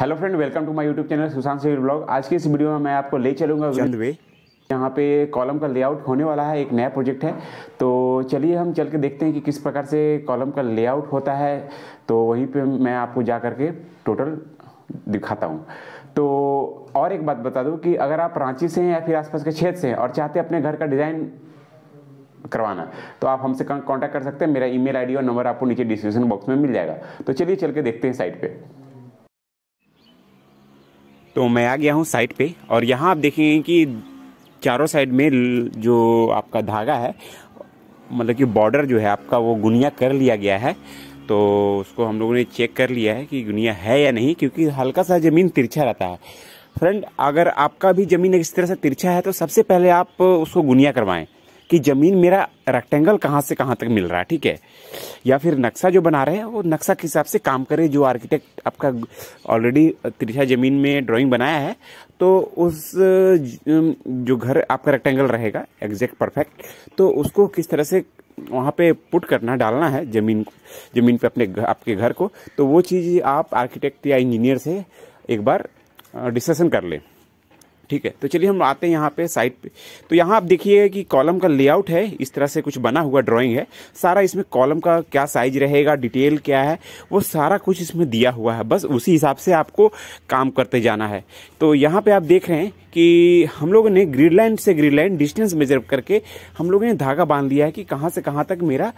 hello friend welcome to my YouTube channel Sushant civil blog आज की इस वीडियो में मैं आपको ले चलूँगा वे यहाँ पे कॉलम का लेआउट होने वाला है एक नया प्रोजेक्ट है तो चलिए हम चल के देखते हैं कि किस प्रकार से कॉलम का लेआउट होता है तो वहीं पे मैं आपको जा करके टोटल दिखाता हूँ तो और एक बात बता दूँ कि अगर आप रांची से हैं या फिर आसपास के क्षेत्र से हैं और चाहते अपने घर का डिज़ाइन करवाना तो आप हमसे कॉन्टैक्ट कर सकते हैं मेरा ई मेल और नंबर आपको नीचे डिस्क्रिप्शन बॉक्स में मिल जाएगा तो चलिए चल के देखते हैं साइट पर तो मैं आ गया हूँ साइड पे और यहाँ आप देखेंगे कि चारों साइड में जो आपका धागा है मतलब कि बॉर्डर जो है आपका वो गुनिया कर लिया गया है तो उसको हम लोगों ने चेक कर लिया है कि गुनिया है या नहीं क्योंकि हल्का सा ज़मीन तिरछा रहता है फ्रेंड अगर आपका भी ज़मीन इस तरह से तिरछा है तो सबसे पहले आप उसको गुनिया करवाएं कि ज़मीन मेरा रेक्टेंगल कहाँ से कहाँ तक मिल रहा है ठीक है या फिर नक्शा जो बना रहे हैं वो नक्शा के हिसाब से काम करे जो आर्किटेक्ट आपका ऑलरेडी त्रिछा ज़मीन में ड्राइंग बनाया है तो उस जो घर आपका रेक्टेंगल रहेगा एग्जैक्ट परफेक्ट तो उसको किस तरह से वहाँ पे पुट करना डालना है ज़मीन ज़मीन पे अपने घर आपके घर को तो वो चीज़ आप आर्किटेक्ट या इंजीनियर से एक बार डिस्कशन कर लें ठीक है तो चलिए हम आते हैं यहाँ पे साइड पे तो यहाँ आप देखिए कि कॉलम का लेआउट है इस तरह से कुछ बना हुआ ड्राइंग है सारा इसमें कॉलम का क्या साइज रहेगा डिटेल क्या है वो सारा कुछ इसमें दिया हुआ है बस उसी हिसाब से आपको काम करते जाना है तो यहाँ पे आप देख रहे हैं कि हम लोगों ने ग्रीड लाइन से ग्रीड लाइन डिस्टेंस मेजर करके हम लोगों ने धागा बांध लिया है कि कहाँ से कहाँ तक मेरा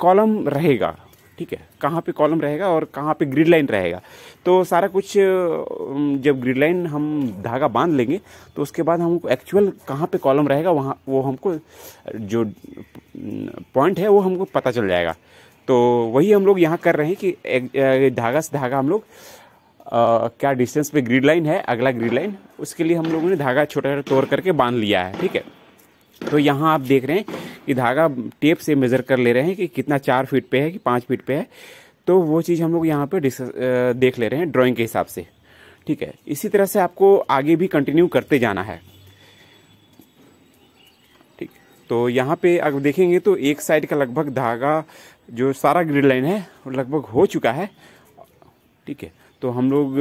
कॉलम रहेगा ठीक है कहाँ पे कॉलम रहेगा और कहाँ पे ग्रिड लाइन रहेगा तो सारा कुछ जब ग्रिड लाइन हम धागा बांध लेंगे तो उसके बाद हम एक्चुअल कहाँ पे कॉलम रहेगा वहाँ वो हमको जो पॉइंट है वो हमको पता चल जाएगा तो वही हम लोग यहाँ कर रहे हैं कि धागा से धागा हम लोग आ, क्या डिस्टेंस पे ग्रिड लाइन है अगला ग्रिड लाइन उसके लिए हम लोगों ने धागा छोटा छोटा तोड़ करके बांध लिया है ठीक है तो यहाँ आप देख रहे हैं कि धागा टेप से मेज़र कर ले रहे हैं कि कितना चार फीट पे है कि पाँच फीट पे है तो वो चीज़ हम लोग यहाँ पे देख ले रहे हैं ड्राइंग के हिसाब से ठीक है इसी तरह से आपको आगे भी कंटिन्यू करते जाना है ठीक तो यहाँ पे अगर देखेंगे तो एक साइड का लगभग धागा जो सारा ग्रिड लाइन है लगभग हो चुका है ठीक है तो हम लोग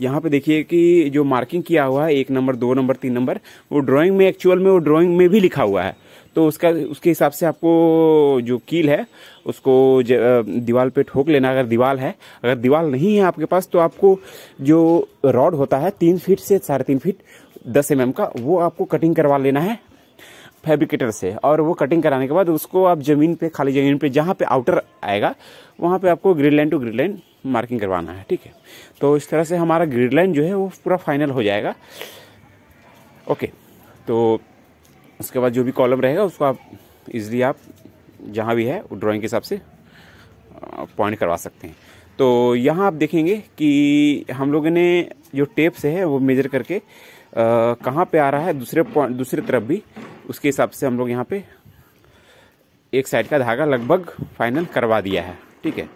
यहाँ पे देखिए कि जो मार्किंग किया हुआ है एक नंबर दो नंबर तीन नंबर वो ड्राइंग में एक्चुअल में वो ड्राइंग में भी लिखा हुआ है तो उसका उसके हिसाब से आपको जो कील है उसको दीवार पे ठोक लेना अगर दीवार है अगर दीवार नहीं है आपके पास तो आपको जो रॉड होता है तीन फीट से साढ़े तीन फीट दस एम mm का वो आपको कटिंग करवा लेना है फैब्रिकेटर से और वो कटिंग कराने के बाद उसको आप ज़मीन पे खाली ज़मीन पे जहाँ पे आउटर आएगा वहाँ पे आपको grid line to grid line marking करवाना है ठीक है तो इस तरह से हमारा ग्रिड लाइन जो है वो पूरा फाइनल हो जाएगा ओके तो उसके बाद जो भी कॉलम रहेगा उसको आप इजली आप जहाँ भी है ड्राइंग के हिसाब से पॉइंट करवा सकते हैं तो यहाँ आप देखेंगे कि हम लोगों ने जो टेप से है वो मेजर करके कहाँ पे आ रहा है दूसरे पॉइंट दूसरे तरफ भी उसके हिसाब से हम लोग यहाँ पे एक साइड का धागा लगभग फाइनल करवा दिया है ठीक है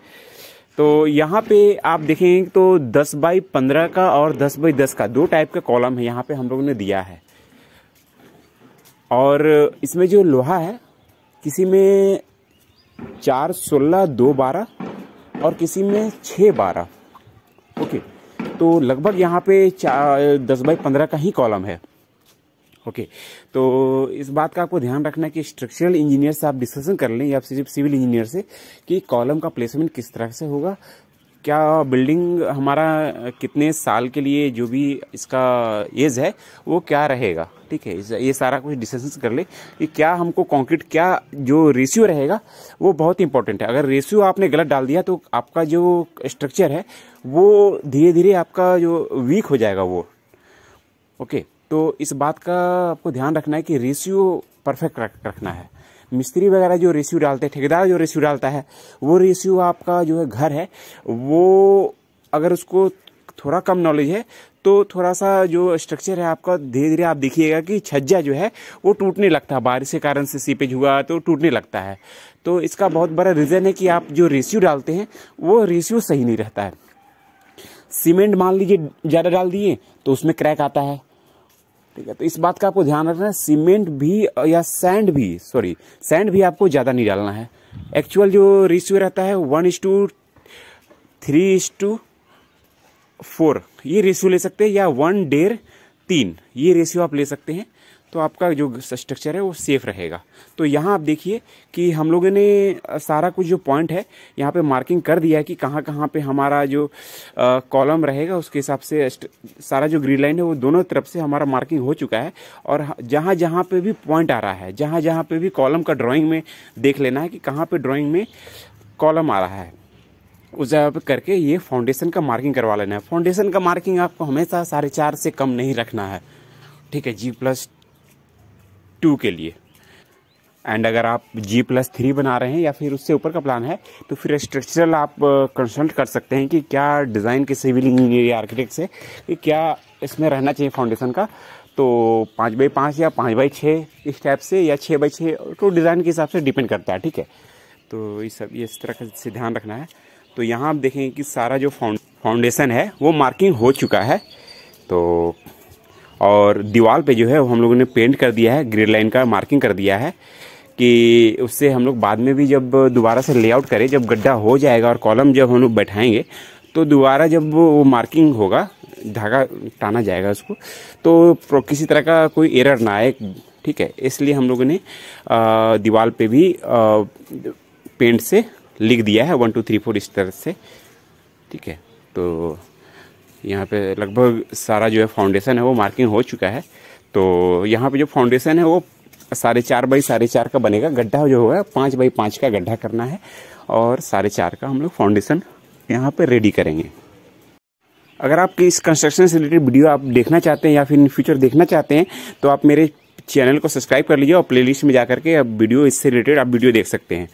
तो यहाँ पे आप देखेंगे तो 10 बाई 15 का और 10 बाई 10 का दो टाइप का कॉलम है यहाँ पे हम लोगों ने दिया है और इसमें जो लोहा है किसी में चार सोलह दो बारह और किसी में छः बारह ओके तो लगभग यहाँ पे चार दस बाई पंद्रह का ही कॉलम है ओके तो इस बात का आपको ध्यान रखना है कि स्ट्रक्चरल इंजीनियर से आप डिस्कशन कर लें या सिर्फ सिविल इंजीनियर से कि कॉलम का प्लेसमेंट किस तरह से होगा क्या बिल्डिंग हमारा कितने साल के लिए जो भी इसका एज है वो क्या रहेगा ठीक है ये सारा कुछ डिस्कशन कर ले कि क्या हमको कंक्रीट क्या जो रेशियो रहेगा वो बहुत इंपॉर्टेंट है अगर रेशियो आपने गलत डाल दिया तो आपका जो स्ट्रक्चर है वो धीरे धीरे आपका जो वीक हो जाएगा वो ओके तो इस बात का आपको ध्यान रखना है कि रेशियो परफेक्ट रखना है मिस्त्री वगैरह जो रेशियो डालते हैं ठेकेदार जो रेशियो डालता है वो रेशियो आपका जो है घर है वो अगर उसको थोड़ा कम नॉलेज है तो थोड़ा सा जो स्ट्रक्चर है आपका धीरे धीरे आप देखिएगा कि छज्जा जो है वो टूटने लगता है बारिश के कारण से सीपेज हुआ तो टूटने लगता है तो इसका बहुत बड़ा रीज़न है कि आप जो रेशियो डालते हैं वो रेशियो सही नहीं रहता है सीमेंट मान लीजिए ज़्यादा डाल दिए तो उसमें क्रैक आता है ठीक है तो इस बात का आपको ध्यान रखना है सीमेंट भी या सैंड भी सॉरी सैंड भी आपको ज़्यादा नहीं डालना है एक्चुअल जो रेशियो रहता है one is to three is to four ये रेशियो ले सकते हैं या वन डेर तीन ये रेशियो आप ले सकते हैं तो आपका जो स्ट्रक्चर है वो सेफ रहेगा तो यहाँ आप देखिए कि हम लोगों ने सारा कुछ जो पॉइंट है यहाँ पे मार्किंग कर दिया है कि कहाँ कहाँ पे हमारा जो कॉलम रहेगा उसके हिसाब से सारा जो ग्रीन लाइन है वो दोनों तरफ से हमारा मार्किंग हो चुका है और जहाँ जहाँ पे भी पॉइंट आ रहा है जहाँ जहाँ पे भी कॉलम का ड्राॅइंग में देख लेना है कि कहाँ पर ड्राॅइंग में कॉलम आ रहा है उस जगह पर करके ये फाउंडेशन का मार्किंग करवा लेना है फाउंडेशन का मार्किंग आपको हमेशा साढ़े चार से कम नहीं रखना है ठीक है जी प्लस टू के लिए एंड अगर आप जी प्लस थ्री बना रहे हैं या फिर उससे ऊपर का प्लान है तो फिर स्ट्रक्चरल आप कंसल्ट कर सकते हैं कि क्या डिज़ाइन के सिविल इंजीनियर आर्किटेक्ट से कि क्या इसमें रहना चाहिए फाउंडेशन का तो पाँच बाई पाँच या पाँच बाई छः इस टाइप से या छः बाई छः तो डिज़ाइन के हिसाब से डिपेंड करता है ठीक है तो इस सब इस तरह से ध्यान रखना है तो यहाँ आप देखेंगे कि सारा जो फाउंडेशन है वो मार्किंग हो चुका है तो और दीवार पे जो है वो हम लोगों ने पेंट कर दिया है ग्रेड लाइन का मार्किंग कर दिया है कि उससे हम लोग बाद में भी जब दोबारा से लेआउट करें जब गड्ढा हो जाएगा और कॉलम जब हम लोग बैठाएंगे तो दोबारा जब वो मार्किंग होगा धागा टाना जाएगा उसको तो किसी तरह का कोई एरर ना आए ठीक है इसलिए हम लोगों ने दीवार पे भी पेंट से लिख दिया है वन टू थ्री फोर इस तरह से ठीक है तो यहाँ पे लगभग सारा जो है फाउंडेशन है वो मार्किंग हो चुका है तो यहाँ पे जो फाउंडेशन है वो साढ़े चार बाई साढ़े चार का बनेगा गड्ढा जो होगा पाँच बाई पाँच का गड्ढा करना है और साढ़े चार का हम लोग फाउंडेशन यहाँ पर रेडी करेंगे अगर आप इस कंस्ट्रक्शन से रिलेटेड वीडियो आप देखना चाहते हैं या फिर इन फ्यूचर देखना चाहते हैं तो आप मेरे चैनल को सब्सक्राइब कर लीजिए और प्ले में जा करके आप वीडियो इससे रिलेटेड आप वीडियो देख सकते हैं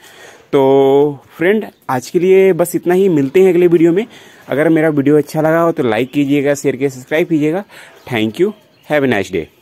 तो फ्रेंड आज के लिए बस इतना ही मिलते हैं अगले वीडियो में अगर मेरा वीडियो अच्छा लगा हो तो लाइक कीजिएगा शेयर कीजिए सब्सक्राइब कीजिएगा thank you have a nice day